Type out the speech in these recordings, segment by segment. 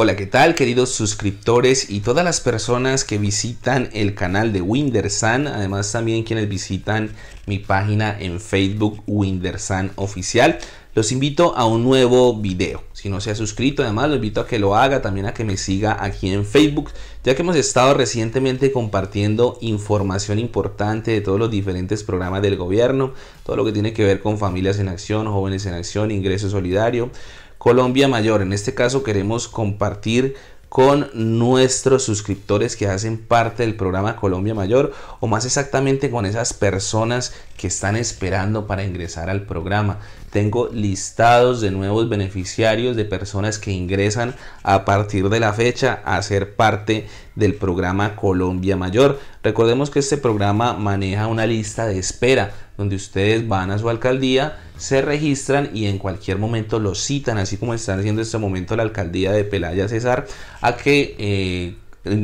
Hola, ¿qué tal queridos suscriptores y todas las personas que visitan el canal de Windersan? Además también quienes visitan mi página en Facebook Windersan Oficial. Los invito a un nuevo video. Si no se ha suscrito, además, lo invito a que lo haga, también a que me siga aquí en Facebook, ya que hemos estado recientemente compartiendo información importante de todos los diferentes programas del gobierno, todo lo que tiene que ver con familias en acción, jóvenes en acción, ingreso solidario, Colombia Mayor. En este caso queremos compartir con nuestros suscriptores que hacen parte del programa Colombia Mayor o más exactamente con esas personas que están esperando para ingresar al programa. Tengo listados de nuevos beneficiarios, de personas que ingresan a partir de la fecha a ser parte del programa Colombia Mayor. Recordemos que este programa maneja una lista de espera donde ustedes van a su alcaldía, se registran y en cualquier momento los citan, así como están haciendo en este momento la alcaldía de Pelaya César, a que... Eh,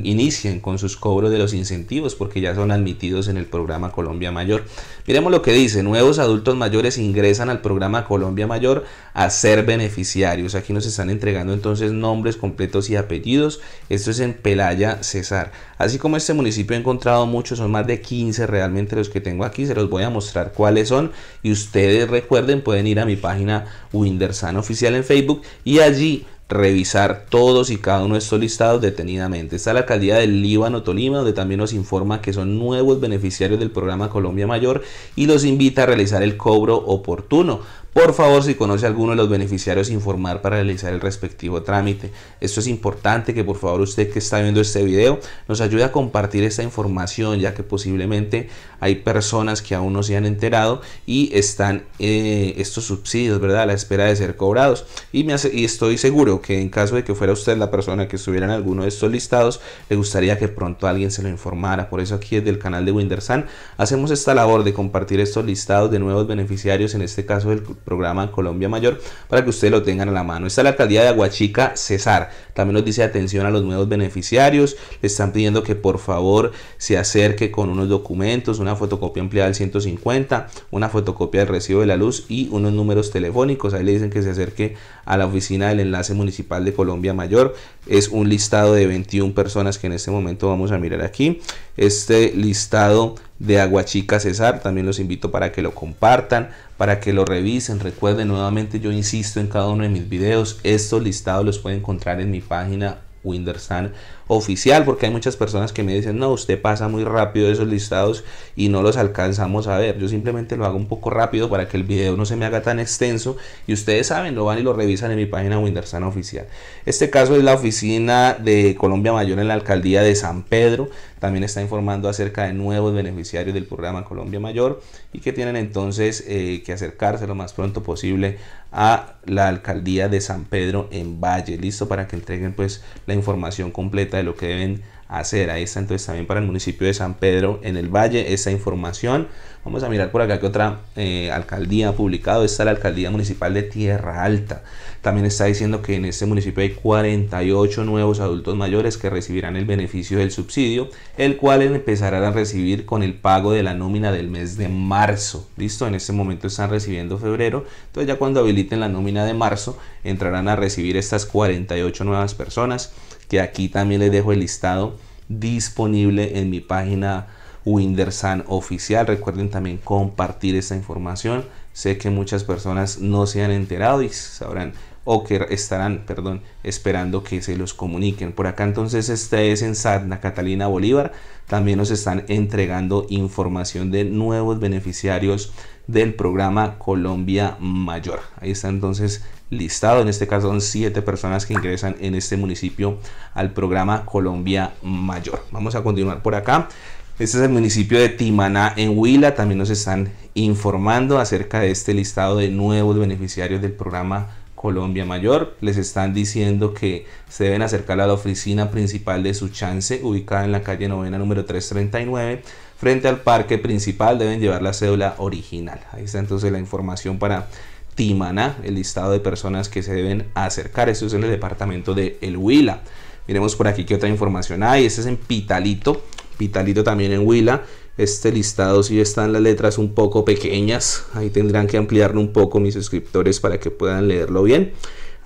inicien con sus cobros de los incentivos porque ya son admitidos en el programa Colombia Mayor. Miremos lo que dice, nuevos adultos mayores ingresan al programa Colombia Mayor a ser beneficiarios. Aquí nos están entregando entonces nombres completos y apellidos. Esto es en Pelaya Cesar. Así como este municipio he encontrado muchos, son más de 15 realmente los que tengo aquí. Se los voy a mostrar cuáles son y ustedes recuerden pueden ir a mi página Windersan Oficial en Facebook y allí revisar todos y cada uno de estos listados detenidamente. Está la alcaldía del Líbano Tolima, donde también nos informa que son nuevos beneficiarios del programa Colombia Mayor y los invita a realizar el cobro oportuno. Por favor, si conoce a alguno de los beneficiarios, informar para realizar el respectivo trámite. Esto es importante que por favor usted que está viendo este video nos ayude a compartir esta información, ya que posiblemente hay personas que aún no se han enterado y están eh, estos subsidios, ¿verdad? A la espera de ser cobrados. Y, me hace, y estoy seguro que en caso de que fuera usted la persona que estuviera en alguno de estos listados, le gustaría que pronto alguien se lo informara. Por eso aquí desde el canal de Windersan hacemos esta labor de compartir estos listados de nuevos beneficiarios, en este caso del programa Colombia Mayor, para que ustedes lo tengan a la mano. Está la alcaldía de Aguachica, Cesar. También nos dice atención a los nuevos beneficiarios. Le están pidiendo que por favor se acerque con unos documentos, una fotocopia ampliada del 150, una fotocopia del recibo de la luz y unos números telefónicos. Ahí le dicen que se acerque a la oficina del enlace Municipal de Colombia Mayor. Es un listado de 21 personas que en este momento vamos a mirar aquí. Este listado de Aguachica Cesar, también los invito para que lo compartan, para que lo revisen. Recuerden nuevamente, yo insisto en cada uno de mis videos, estos listados los pueden encontrar en mi página Windersan.com oficial, porque hay muchas personas que me dicen, no, usted pasa muy rápido esos listados y no los alcanzamos a ver. Yo simplemente lo hago un poco rápido para que el video no se me haga tan extenso y ustedes saben, lo van y lo revisan en mi página Windersana Oficial. Este caso es la oficina de Colombia Mayor en la alcaldía de San Pedro. También está informando acerca de nuevos beneficiarios del programa Colombia Mayor y que tienen entonces eh, que acercarse lo más pronto posible a la alcaldía de San Pedro en Valle. Listo para que entreguen pues la información completa de lo que deben hacer. Ahí está entonces también para el municipio de San Pedro en el Valle esa información. Vamos a mirar por acá que otra eh, alcaldía ha publicado. Está la alcaldía municipal de Tierra Alta. También está diciendo que en este municipio hay 48 nuevos adultos mayores que recibirán el beneficio del subsidio, el cual empezarán a recibir con el pago de la nómina del mes de marzo. Listo, en este momento están recibiendo febrero. Entonces ya cuando habiliten la nómina de marzo entrarán a recibir estas 48 nuevas personas aquí también les dejo el listado disponible en mi página Windersan oficial. Recuerden también compartir esta información. Sé que muchas personas no se han enterado y sabrán o que estarán, perdón, esperando que se los comuniquen. Por acá entonces este es en Santa Catalina Bolívar, también nos están entregando información de nuevos beneficiarios del programa Colombia Mayor. Ahí está entonces listado, en este caso son siete personas que ingresan en este municipio al programa Colombia Mayor. Vamos a continuar por acá. Este es el municipio de Timaná en Huila. También nos están informando acerca de este listado de nuevos beneficiarios del programa Colombia Mayor. Les están diciendo que se deben acercar a la oficina principal de su chance, ubicada en la calle novena número 339, frente al parque principal. Deben llevar la cédula original. Ahí está entonces la información para Timana el listado de personas que se deben acercar. Esto es en el departamento de El Huila. Miremos por aquí qué otra información hay. Este es en Pitalito. Pitalito también en Huila este listado si están las letras un poco pequeñas ahí tendrán que ampliarlo un poco mis suscriptores para que puedan leerlo bien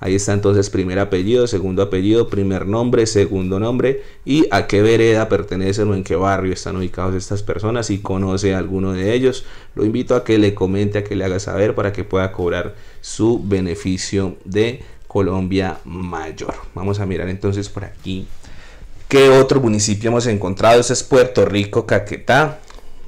ahí está entonces primer apellido segundo apellido primer nombre segundo nombre y a qué vereda pertenecen o en qué barrio están ubicados estas personas si conoce a alguno de ellos lo invito a que le comente a que le haga saber para que pueda cobrar su beneficio de Colombia Mayor vamos a mirar entonces por aquí ¿Qué otro municipio hemos encontrado? Ese es Puerto Rico, Caquetá.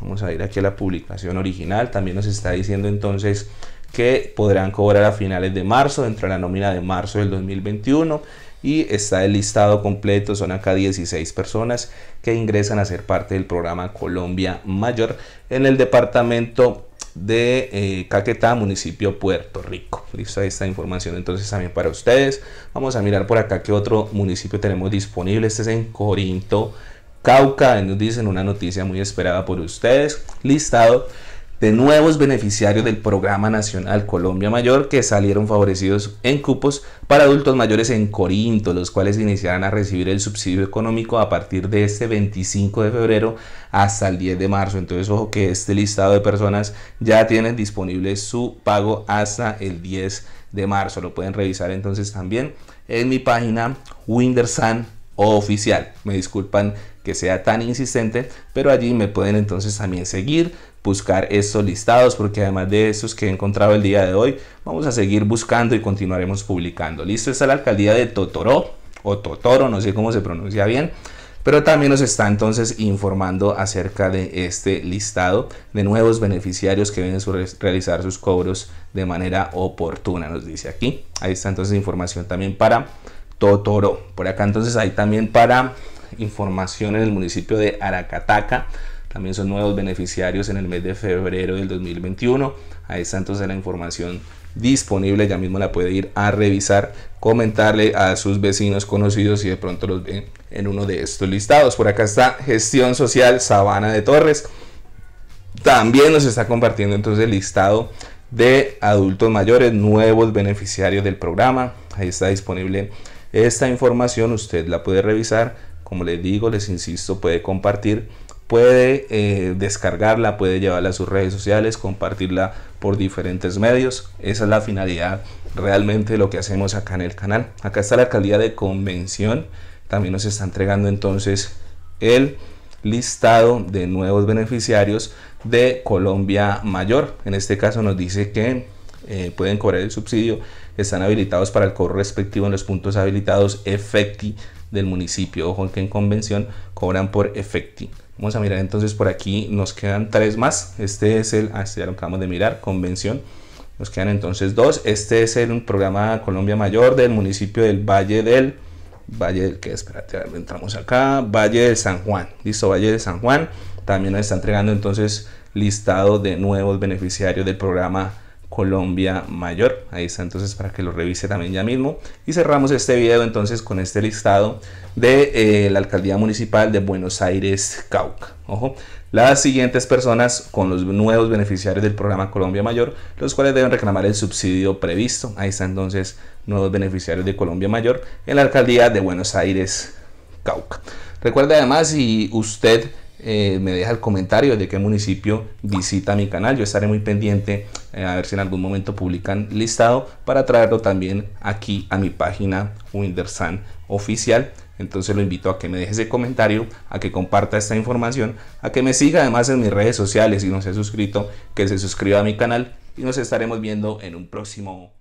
Vamos a ir aquí a la publicación original. También nos está diciendo entonces que podrán cobrar a finales de marzo, dentro de la nómina de marzo del 2021. Y está el listado completo, son acá 16 personas que ingresan a ser parte del programa Colombia Mayor en el departamento de eh, Caquetá, municipio Puerto Rico. Listo, esta información entonces también para ustedes. Vamos a mirar por acá qué otro municipio tenemos disponible. Este es en Corinto, Cauca. Nos dicen una noticia muy esperada por ustedes. Listado de nuevos beneficiarios del Programa Nacional Colombia Mayor que salieron favorecidos en cupos para adultos mayores en Corinto, los cuales iniciarán a recibir el subsidio económico a partir de este 25 de febrero hasta el 10 de marzo. Entonces, ojo que este listado de personas ya tienen disponible su pago hasta el 10 de marzo. Lo pueden revisar entonces también en mi página Windersan oficial. Me disculpan que sea tan insistente, pero allí me pueden entonces también seguir buscar estos listados porque además de estos que he encontrado el día de hoy, vamos a seguir buscando y continuaremos publicando. Listo, está la alcaldía de Totoro o Totoro, no sé cómo se pronuncia bien pero también nos está entonces informando acerca de este listado de nuevos beneficiarios que vienen a realizar sus cobros de manera oportuna, nos dice aquí. Ahí está entonces información también para Totoro. Por acá entonces hay también para información en el municipio de Aracataca también son nuevos beneficiarios en el mes de febrero del 2021. Ahí está entonces la información disponible. Ya mismo la puede ir a revisar, comentarle a sus vecinos conocidos y de pronto los ve en uno de estos listados. Por acá está Gestión Social Sabana de Torres. También nos está compartiendo entonces el listado de adultos mayores, nuevos beneficiarios del programa. Ahí está disponible esta información, usted la puede revisar. Como les digo, les insisto, puede compartir puede eh, descargarla, puede llevarla a sus redes sociales, compartirla por diferentes medios. Esa es la finalidad realmente de lo que hacemos acá en el canal. Acá está la alcaldía de convención. También nos está entregando entonces el listado de nuevos beneficiarios de Colombia Mayor. En este caso nos dice que eh, pueden cobrar el subsidio, están habilitados para el cobro respectivo en los puntos habilitados efecti del municipio. Ojo que en convención cobran por efectivo. Vamos a mirar entonces por aquí, nos quedan tres más. Este es el, ah, este ya lo acabamos de mirar, convención. Nos quedan entonces dos. Este es el programa Colombia Mayor del municipio del Valle del... Valle del que, espérate, entramos acá. Valle del San Juan. Listo, Valle del San Juan. También nos está entregando entonces listado de nuevos beneficiarios del programa Colombia Mayor. Ahí está entonces para que lo revise también ya mismo. Y cerramos este video entonces con este listado de eh, la Alcaldía Municipal de Buenos Aires Cauca. Ojo, las siguientes personas con los nuevos beneficiarios del programa Colombia Mayor, los cuales deben reclamar el subsidio previsto. Ahí está entonces nuevos beneficiarios de Colombia Mayor en la Alcaldía de Buenos Aires Cauca. Recuerde además si usted eh, me deja el comentario de qué municipio visita mi canal. Yo estaré muy pendiente eh, a ver si en algún momento publican listado para traerlo también aquí a mi página Windersan oficial. Entonces lo invito a que me deje ese comentario, a que comparta esta información, a que me siga además en mis redes sociales y no se ha suscrito, que se suscriba a mi canal y nos estaremos viendo en un próximo